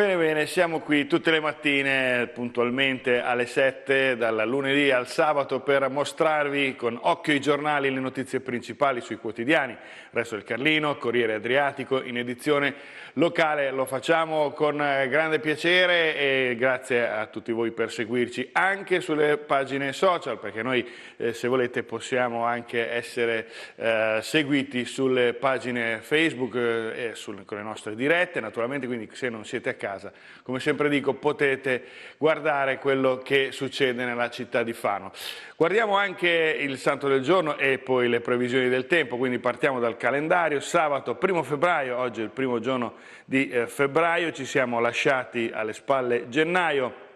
Bene, bene, siamo qui tutte le mattine puntualmente alle 7, dal lunedì al sabato, per mostrarvi con occhio i giornali le notizie principali sui quotidiani. Resto del Carlino, Corriere Adriatico, in edizione locale. Lo facciamo con eh, grande piacere e grazie a tutti voi per seguirci anche sulle pagine social perché noi eh, se volete possiamo anche essere eh, seguiti sulle pagine Facebook eh, e sul, con le nostre dirette naturalmente quindi se non siete a casa come sempre dico potete guardare quello che succede nella città di Fano. Guardiamo anche il santo del giorno e poi le previsioni del tempo quindi partiamo dal calendario sabato 1 febbraio oggi è il primo giorno di eh, febbraio, ci siamo lasciati alle spalle gennaio.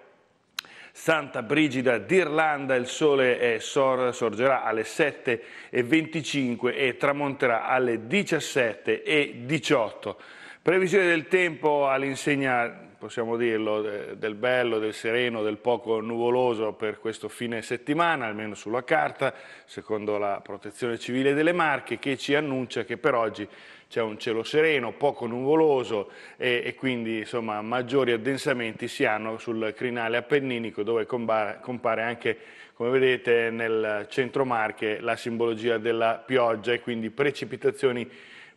Santa Brigida d'Irlanda, il sole sor, sorgerà alle 7.25 e tramonterà alle 17.18. Previsione del tempo all'insegna possiamo dirlo, del bello, del sereno, del poco nuvoloso per questo fine settimana, almeno sulla carta, secondo la protezione civile delle Marche, che ci annuncia che per oggi c'è un cielo sereno, poco nuvoloso e, e quindi insomma, maggiori addensamenti si hanno sul crinale appenninico dove compare, compare anche, come vedete, nel centro Marche la simbologia della pioggia e quindi precipitazioni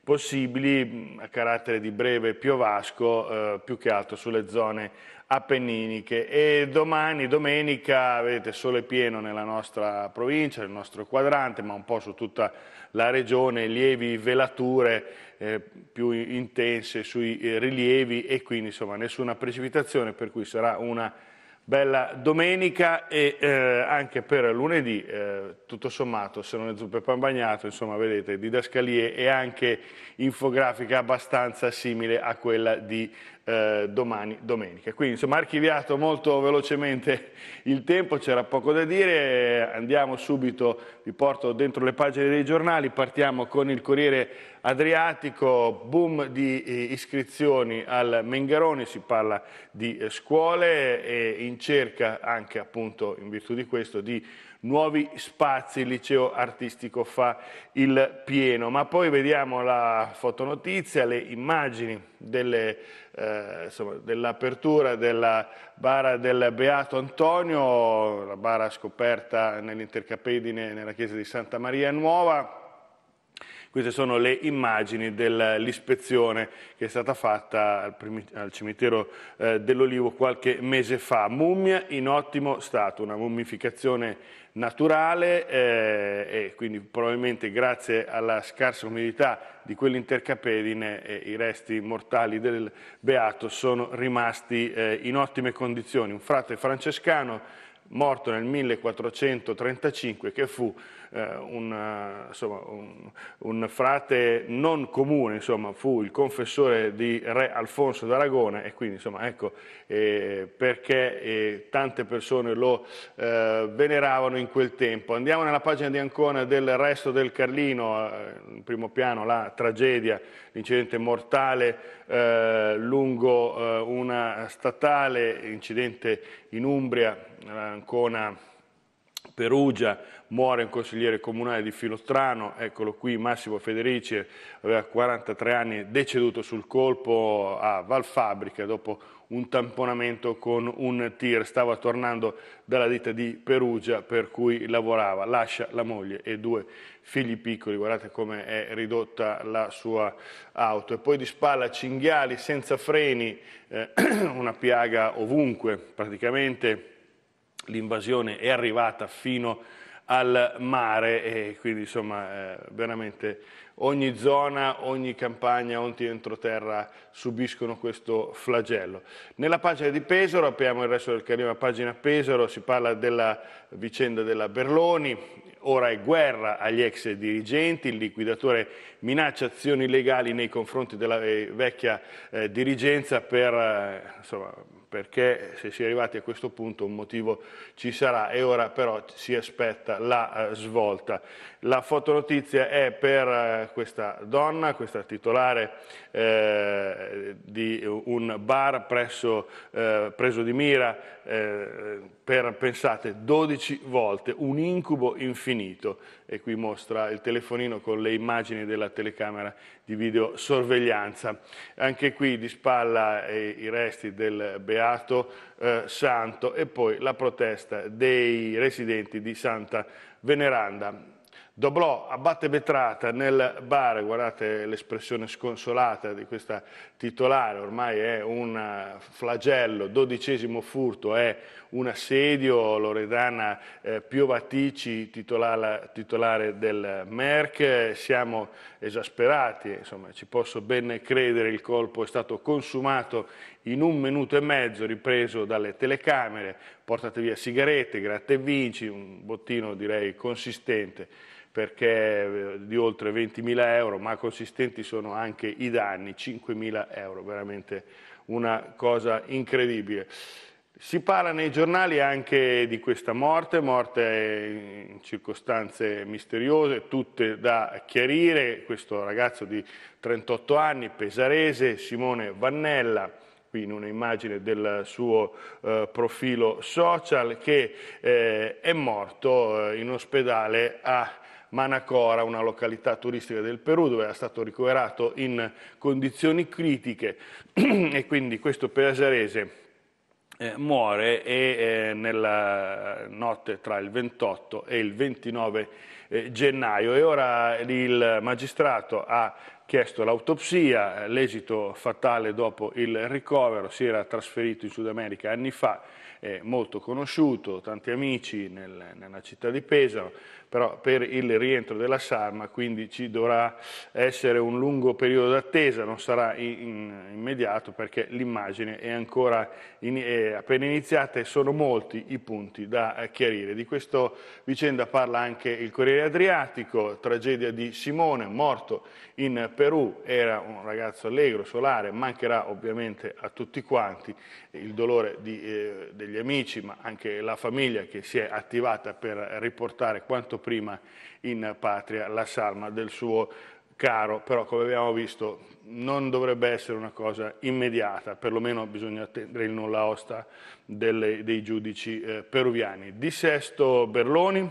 possibili mm, a carattere di breve piovasco, eh, più che altro sulle zone appenniniche. E domani, domenica, vedete sole pieno nella nostra provincia, nel nostro quadrante, ma un po' su tutta la regione, lievi velature eh, più intense sui eh, rilievi e quindi insomma nessuna precipitazione, per cui sarà una bella domenica e eh, anche per lunedì, eh, tutto sommato, se non è zuppe e pan bagnato, insomma, vedete, didascalie e anche infografica abbastanza simile a quella di eh, domani, domenica. Quindi insomma archiviato molto velocemente il tempo, c'era poco da dire, andiamo subito, vi porto dentro le pagine dei giornali, partiamo con il Corriere Adriatico, boom di eh, iscrizioni al Mengheroni, si parla di eh, scuole eh, e in cerca anche appunto in virtù di questo di nuovi spazi, il liceo artistico fa il pieno. Ma poi vediamo la fotonotizia, le immagini eh, dell'apertura eh, dell della bara del Beato Antonio, la bara scoperta nell'intercapedine nella chiesa di Santa Maria Nuova, queste sono le immagini dell'ispezione che è stata fatta al, primi, al cimitero eh, dell'Olivo qualche mese fa. Mummia in ottimo stato, una mummificazione naturale eh, e quindi probabilmente grazie alla scarsa umidità di quell'intercapedine eh, i resti mortali del Beato sono rimasti eh, in ottime condizioni. Un frate francescano morto nel 1435 che fu eh, un, eh, insomma, un, un, frate non comune, insomma, fu il confessore di re Alfonso d'Aragona e quindi insomma, ecco eh, perché eh, tante persone lo eh, veneravano in quel tempo. Andiamo nella pagina di Ancona del resto del Carlino, eh, in primo piano la tragedia, l'incidente mortale lungo una statale, incidente in Umbria, Ancona, Perugia, muore un consigliere comunale di Filostrano, eccolo qui Massimo Federici, aveva 43 anni, deceduto sul colpo a Valfabbrica dopo un tamponamento con un tir, stava tornando dalla ditta di Perugia per cui lavorava, lascia la moglie e due figli piccoli, guardate come è ridotta la sua auto. E poi di spalla cinghiali senza freni, eh, una piaga ovunque praticamente, l'invasione è arrivata fino a al mare e quindi insomma eh, veramente ogni zona, ogni campagna, ogni entroterra subiscono questo flagello. Nella pagina di Pesaro, apriamo il resto del carino, la pagina Pesaro, si parla della vicenda della Berloni, ora è guerra agli ex dirigenti, il liquidatore minaccia azioni legali nei confronti della eh, vecchia eh, dirigenza per eh, insomma, perché se si è arrivati a questo punto un motivo ci sarà e ora però si aspetta la eh, svolta. La fotonotizia è per eh, questa donna, questa titolare eh, di un bar presso, eh, preso di mira per, pensate, 12 volte, un incubo infinito e qui mostra il telefonino con le immagini della telecamera di videosorveglianza. Anche qui di spalla i resti del Beato Beato eh, Santo e poi la protesta dei residenti di Santa Veneranda. Doblò abbatte Betrata nel bar, guardate l'espressione sconsolata di questa titolare, ormai è un flagello, dodicesimo furto, è un assedio, Loredana eh, Piovatici, titolare, titolare, del Merck, siamo esasperati, insomma ci posso ben credere, il colpo è stato consumato in un minuto e mezzo ripreso dalle telecamere, portate via sigarette, gratta e vinci, un bottino direi consistente perché eh, di oltre 20.000 euro, ma consistenti sono anche i danni, 5.000 euro, veramente una cosa incredibile. Si parla nei giornali anche di questa morte, morte in circostanze misteriose, tutte da chiarire, questo ragazzo di 38 anni, pesarese, Simone Vannella, qui in un'immagine del suo eh, profilo social, che eh, è morto eh, in ospedale a Manacora, una località turistica del Perù, dove era stato ricoverato in condizioni critiche e quindi questo pesarese eh, muore e eh, nella notte tra il 28 e il 29 eh, gennaio e ora il magistrato ha chiesto l'autopsia, eh, l'esito fatale dopo il ricovero, si era trasferito in Sud America anni fa, è molto conosciuto, tanti amici nel, nella città di Pesaro, però per il rientro della Sarma quindi ci dovrà essere un lungo periodo d'attesa, non sarà in, in, immediato perché l'immagine è ancora in, è appena iniziata e sono molti i punti da eh, chiarire. Di questa vicenda parla anche il Corriere Adriatico, tragedia di Simone, morto in Perù, era un ragazzo allegro, solare, mancherà ovviamente a tutti quanti il dolore di, eh, degli amici ma anche la famiglia che si è attivata per riportare quanto portato prima in patria la salma del suo caro, però come abbiamo visto non dovrebbe essere una cosa immediata, perlomeno bisogna attendere il nulla osta delle, dei giudici eh, peruviani. Di sesto Berloni,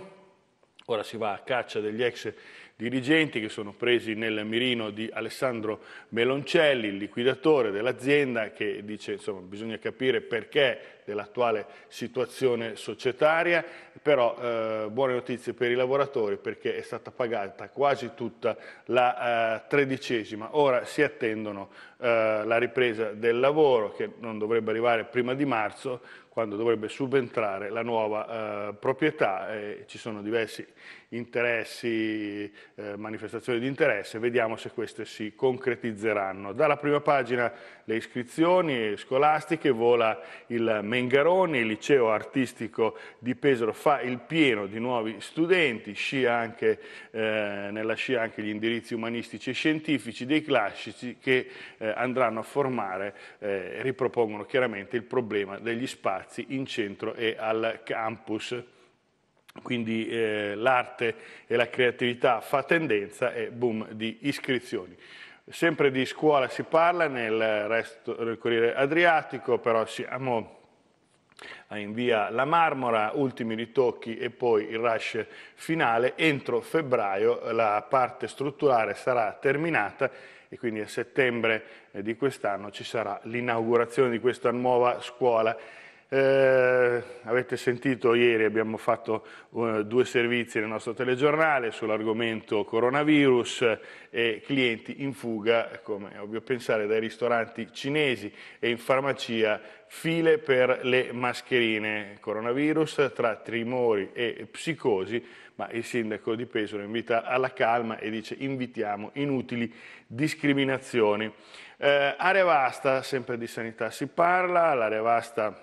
ora si va a caccia degli ex dirigenti che sono presi nel mirino di Alessandro Meloncelli, il liquidatore dell'azienda, che dice insomma bisogna capire perché dell'attuale situazione societaria, però eh, buone notizie per i lavoratori perché è stata pagata quasi tutta la eh, tredicesima. Ora si attendono eh, la ripresa del lavoro che non dovrebbe arrivare prima di marzo, quando dovrebbe subentrare la nuova eh, proprietà, eh, ci sono diversi interessi, eh, manifestazioni di interesse, vediamo se queste si concretizzeranno. Dalla prima pagina le iscrizioni scolastiche, vola il Mengaroni, il liceo artistico di Pesaro fa il pieno di nuovi studenti, scia anche, eh, nella scia anche gli indirizzi umanistici e scientifici dei classici che eh, andranno a formare, eh, ripropongono chiaramente il problema degli spazi in centro e al campus. Quindi eh, l'arte e la creatività fa tendenza e boom di iscrizioni. Sempre di scuola si parla nel resto del Corriere Adriatico, però siamo in via La Marmora, ultimi ritocchi e poi il rush finale. Entro febbraio la parte strutturale sarà terminata e quindi a settembre eh, di quest'anno ci sarà l'inaugurazione di questa nuova scuola. Eh, Avete sentito ieri abbiamo fatto uh, due servizi nel nostro telegiornale sull'argomento coronavirus eh, e clienti in fuga, come è ovvio pensare, dai ristoranti cinesi e in farmacia file per le mascherine coronavirus tra trimori e psicosi, ma il sindaco di Pesaro invita alla calma e dice invitiamo inutili discriminazioni. Eh, area vasta, sempre di sanità si parla, l'area vasta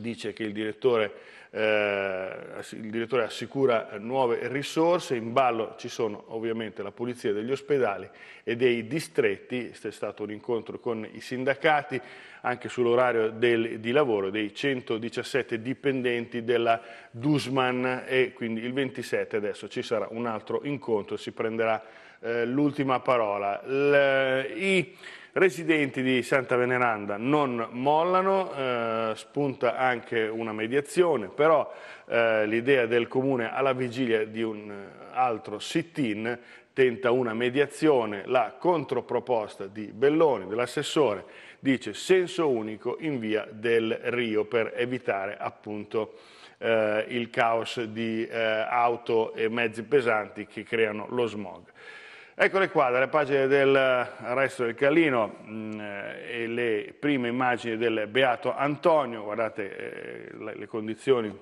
dice che il direttore, eh, il direttore, assicura nuove risorse, in ballo ci sono ovviamente la pulizia degli ospedali e dei distretti, c'è stato un incontro con i sindacati anche sull'orario di lavoro dei 117 dipendenti della Dusman e quindi il 27 adesso ci sarà un altro incontro, si prenderà eh, l'ultima parola. L, i, Residenti di Santa Veneranda non mollano, eh, spunta anche una mediazione, però eh, l'idea del comune alla vigilia di un altro sit-in tenta una mediazione, la controproposta di Belloni, dell'assessore, dice senso unico in via del Rio per evitare appunto eh, il caos di eh, auto e mezzi pesanti che creano lo smog. Eccole qua, dalle pagine del resto del Calino mh, mm, eh, e le prime immagini del Beato Antonio, guardate eh, le, le condizioni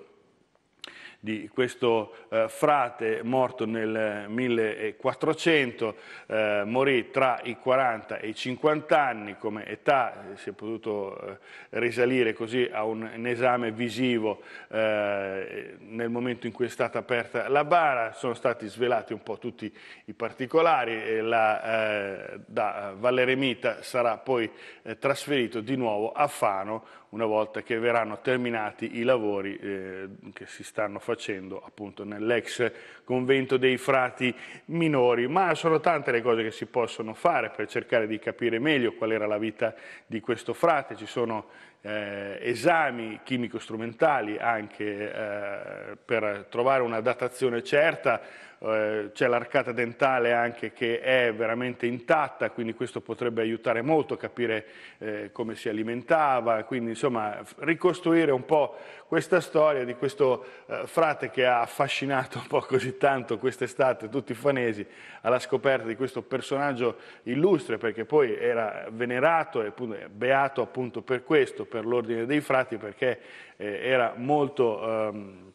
di questo eh, frate morto nel 1400, eh, morì tra i 40 e i 50 anni come età, eh, si è potuto eh, risalire così a un, un esame visivo eh, nel momento in cui è stata aperta la bara, sono stati svelati un po' tutti i particolari, la, eh, da Valleremita sarà poi trasferito di nuovo a Fano una volta che verranno terminati i lavori eh, che si stanno facendo appunto nell'ex convento dei frati minori. Ma sono tante le cose che si possono fare per cercare di capire meglio qual era la vita di questo frate. Ci sono eh, esami chimico-strumentali anche eh, per trovare una datazione certa eh, c'è l'arcata dentale anche che è veramente intatta, quindi questo potrebbe aiutare molto a capire eh, come si alimentava, quindi insomma ricostruire un po' questa storia di questo eh, frate che ha affascinato un po' così tanto quest'estate tutti i fanesi alla scoperta di questo personaggio illustre, perché poi era venerato e beato appunto per questo, per l'ordine dei frati, perché eh, era molto... Ehm,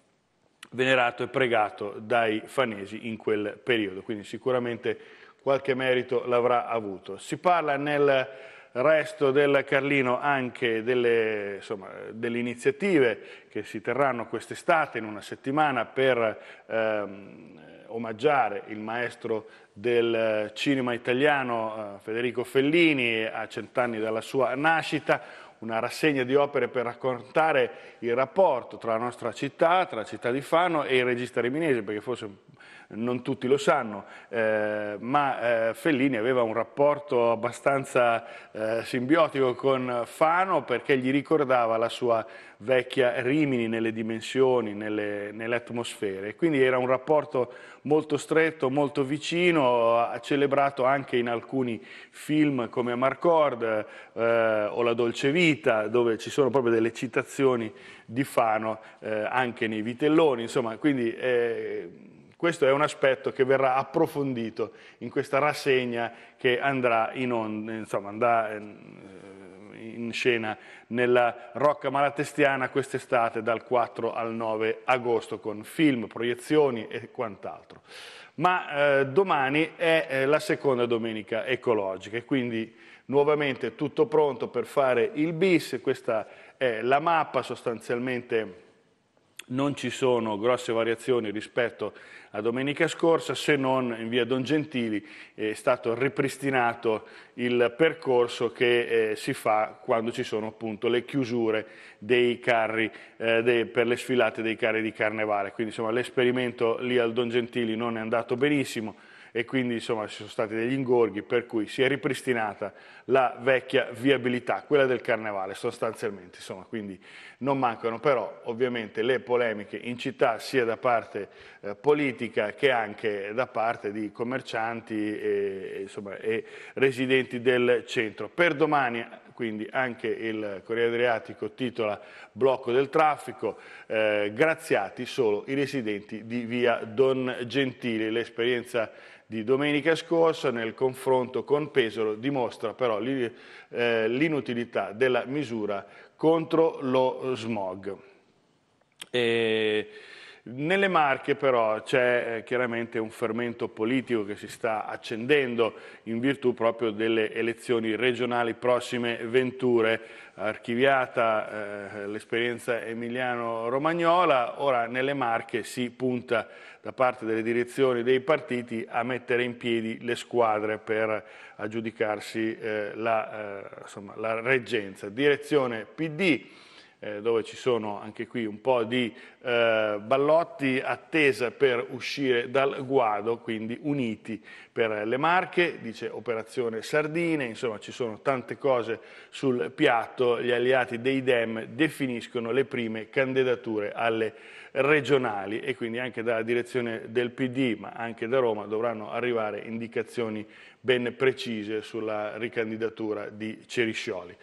venerato e pregato dai fanesi in quel periodo, quindi sicuramente qualche merito l'avrà avuto. Si parla nel resto del Carlino anche delle, insomma, delle iniziative che si terranno quest'estate in una settimana per ehm, omaggiare il maestro del cinema italiano eh, Federico Fellini a cent'anni dalla sua nascita, una rassegna di opere per raccontare il rapporto tra la nostra città, tra la città di Fano e il regista riminese, perché forse non tutti lo sanno, eh, ma eh, Fellini aveva un rapporto abbastanza eh, simbiotico con Fano perché gli ricordava la sua vecchia Rimini nelle dimensioni, nelle, nelle atmosfere, quindi era un rapporto molto stretto, molto vicino, celebrato anche in alcuni film come Amarcord eh, o La Dolce Vita, dove ci sono proprio delle citazioni di Fano eh, anche nei vitelloni, insomma, quindi eh, questo è un aspetto che verrà approfondito in questa rassegna che andrà in, on, insomma, andrà eh, in scena nella Rocca Malatestiana quest'estate dal 4 al 9 agosto con film, proiezioni e quant'altro. Ma eh, domani è eh, la seconda domenica ecologica e quindi nuovamente tutto pronto per fare il bis, questa è la mappa sostanzialmente non ci sono grosse variazioni rispetto a domenica scorsa, se non in via Don Gentili è stato ripristinato il percorso che eh, si fa quando ci sono appunto le chiusure dei carri, eh, dei, per le sfilate dei carri di carnevale. Quindi l'esperimento lì al Don Gentili non è andato benissimo, e quindi insomma ci sono stati degli ingorghi per cui si è ripristinata la vecchia viabilità, quella del carnevale sostanzialmente, insomma, quindi non mancano però ovviamente le polemiche in città sia da parte eh, politica che anche da parte di commercianti e, insomma, e residenti del centro. Per domani quindi anche il Corriere Adriatico titola blocco del traffico, eh, graziati solo i residenti di via Don Gentili, l'esperienza di domenica scorsa nel confronto con Pesaro dimostra però eh, l'inutilità della misura contro lo smog. E nelle Marche però c'è eh, chiaramente un fermento politico che si sta accendendo in virtù proprio delle elezioni regionali prossime venture, archiviata eh, l'esperienza emiliano-romagnola, ora nelle Marche si punta da parte delle direzioni dei partiti a mettere in piedi le squadre per aggiudicarsi eh, la, eh, insomma, la reggenza. Direzione PD eh, dove ci sono anche qui un po' di eh, ballotti, attesa per uscire dal guado, quindi uniti per le Marche, dice operazione Sardine, insomma ci sono tante cose sul piatto, gli alleati dei Dem definiscono le prime candidature alle regionali e quindi anche dalla direzione del PD ma anche da Roma dovranno arrivare indicazioni ben precise sulla ricandidatura di Ceriscioli.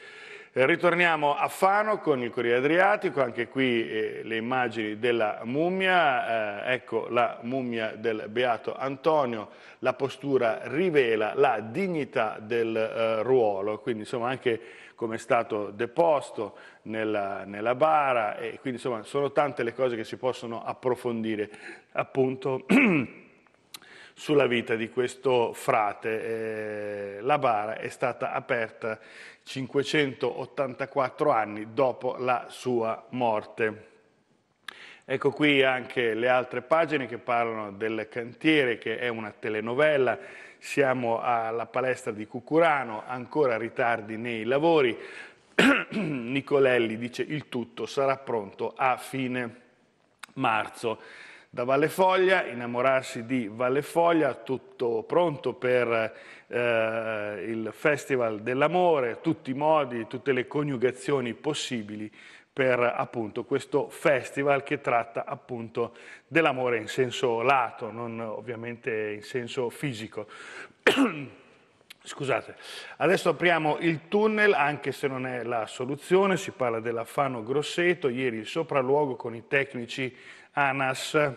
Ritorniamo a Fano con il Corriere Adriatico, anche qui eh, le immagini della mummia, eh, ecco la mummia del Beato Antonio, la postura rivela la dignità del eh, ruolo, quindi insomma anche come è stato deposto nella, nella, bara e quindi insomma sono tante le cose che si possono approfondire appunto sulla vita di questo frate. Eh, la bara è stata aperta 584 anni dopo la sua morte. Ecco qui anche le altre pagine che parlano del cantiere, che è una telenovela. Siamo alla palestra di Cucurano, ancora ritardi nei lavori. Nicolelli dice il tutto sarà pronto a fine marzo da Valle Foglia, innamorarsi di Valle Foglia, tutto pronto per eh, il Festival dell'Amore, tutti i modi, tutte le coniugazioni possibili per appunto questo festival che tratta appunto dell'amore in senso lato, non ovviamente in senso fisico. Scusate, adesso apriamo il tunnel, anche se non è la soluzione, si parla della Fano Grosseto, ieri il sopralluogo con i tecnici ANAS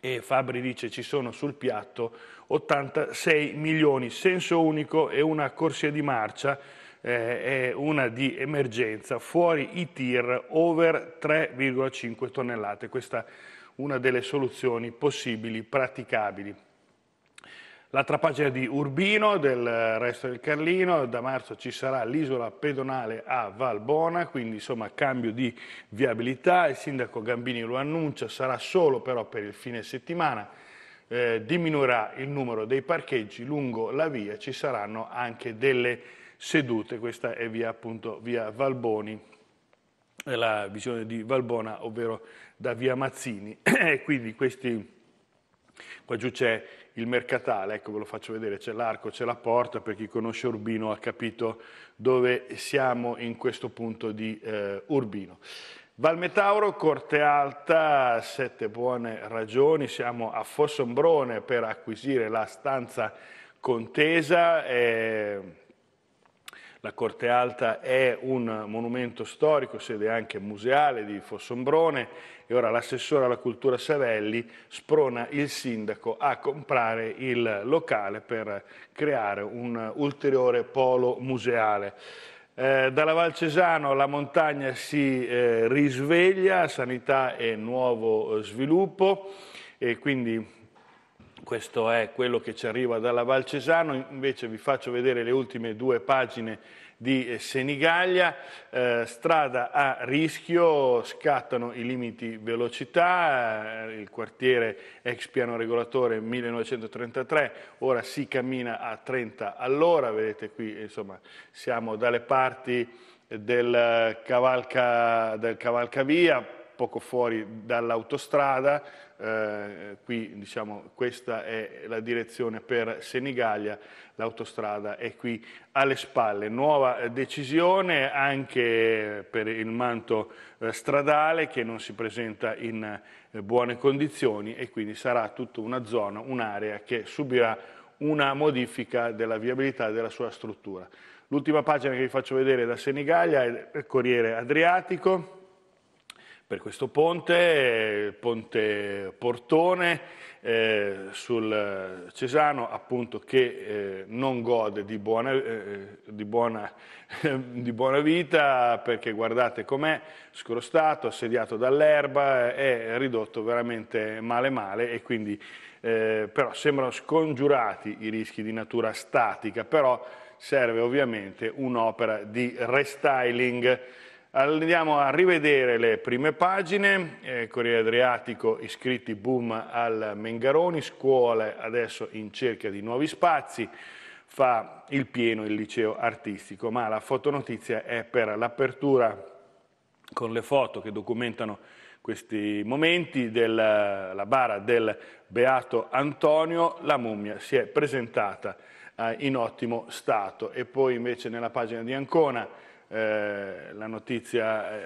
e Fabri dice ci sono sul piatto 86 milioni, senso unico e una corsia di marcia è eh, una di emergenza, fuori i tir over 3,5 tonnellate, questa è una delle soluzioni possibili, praticabili. L'altra pagina di Urbino, del resto del Carlino, da marzo ci sarà l'isola pedonale a Valbona, quindi insomma cambio di viabilità, il sindaco Gambini lo annuncia, sarà solo però per il fine settimana, eh, diminuirà il numero dei parcheggi lungo la via, ci saranno anche delle sedute, questa è via appunto via Valboni, la visione di Valbona, ovvero da via Mazzini, quindi questi Qua giù c'è il mercatale, ecco ve lo faccio vedere, c'è l'arco, c'è la porta, per chi conosce Urbino ha capito dove siamo in questo punto di eh, Urbino. Valmetauro, Corte Alta, sette buone ragioni, siamo a Fossombrone per acquisire la stanza contesa. Eh, la Corte Alta è un monumento storico, sede anche museale di Fossombrone e ora l'assessore alla cultura Savelli sprona il sindaco a comprare il locale per creare un ulteriore polo museale. Eh, dalla Val Cesano la montagna si eh, risveglia, sanità e nuovo sviluppo e quindi questo è quello che ci arriva dalla Valcesano, invece vi faccio vedere le ultime due pagine di eh, Senigallia, eh, strada a rischio, scattano i limiti velocità, eh, il quartiere ex piano regolatore 1933, ora si cammina a 30 all'ora, vedete qui insomma siamo dalle parti del, cavalca, del cavalcavia, poco fuori dall'autostrada, eh, qui diciamo questa è la direzione per Senigallia, l'autostrada è qui alle spalle. Nuova eh, decisione anche per il manto eh, stradale che non si presenta in eh, buone condizioni e quindi sarà tutta una zona, un'area che subirà una modifica della viabilità della sua struttura. L'ultima pagina che vi faccio vedere da Senigallia è il Corriere Adriatico, per questo ponte, il ponte Portone eh, sul Cesano appunto che eh, non gode di buona, eh, di, buona, di buona, vita perché guardate com'è, scrostato, assediato dall'erba, è ridotto veramente male male e quindi eh, però sembrano scongiurati i rischi di natura statica, però serve ovviamente un'opera di restyling Andiamo a rivedere le prime pagine, eh, Corriere Adriatico iscritti boom al Mengaroni, scuole adesso in cerca di nuovi spazi, fa il pieno il liceo artistico, ma la fotonotizia è per l'apertura con le foto che documentano questi momenti della bara del Beato Antonio, la mummia si è presentata eh, in ottimo stato e poi invece nella pagina di Ancona eh, la notizia eh,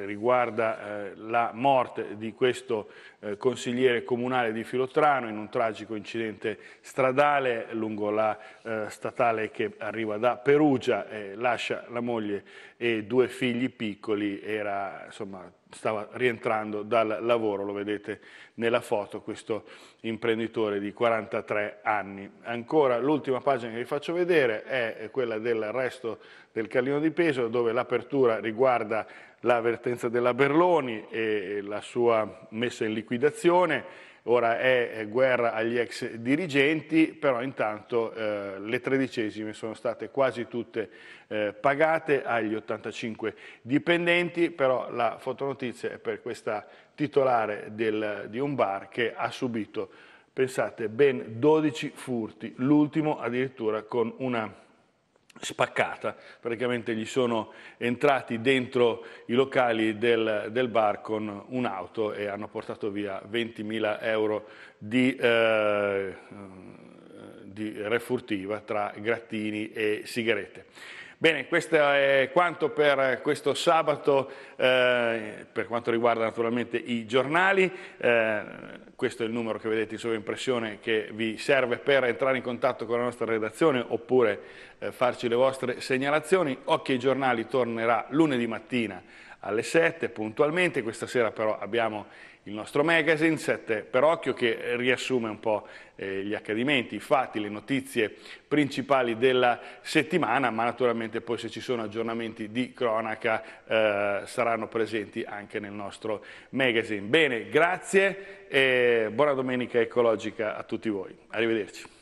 eh, riguarda eh, la morte di questo eh, consigliere comunale di Filotrano in un tragico incidente stradale lungo la statale che arriva da Perugia, lascia la moglie e due figli piccoli, era insomma stava rientrando dal lavoro, lo vedete nella foto, questo imprenditore di 43 anni. Ancora l'ultima pagina che vi faccio vedere è quella del resto del Callino di Peso, dove l'apertura riguarda l'avvertenza della Berloni e la sua messa in liquidazione, ora è guerra agli ex dirigenti, però intanto eh, le tredicesime sono state quasi tutte eh, pagate agli 85 dipendenti, però la fotonotizia è per questa titolare del, di un bar che ha subito, pensate, ben 12 furti, l'ultimo addirittura con una spaccata, praticamente gli sono entrati dentro i locali del, del bar con un'auto e hanno portato via 20.000 euro di, eh, di refurtiva tra grattini e sigarette. Bene, questo è quanto per questo sabato eh, per quanto riguarda naturalmente i giornali. Eh, questo è il numero che vedete in sovraimpressione che vi serve per entrare in contatto con la nostra redazione oppure eh, farci le vostre segnalazioni. Occhi ai giornali tornerà lunedì mattina alle 7 puntualmente. Questa sera però abbiamo il nostro magazine, 7 per occhio che riassume un po' eh, gli accadimenti, i fatti, le notizie principali della settimana, ma naturalmente poi se ci sono aggiornamenti di cronaca eh, saranno presenti anche nel nostro magazine. Bene, grazie e buona domenica ecologica a tutti voi. Arrivederci.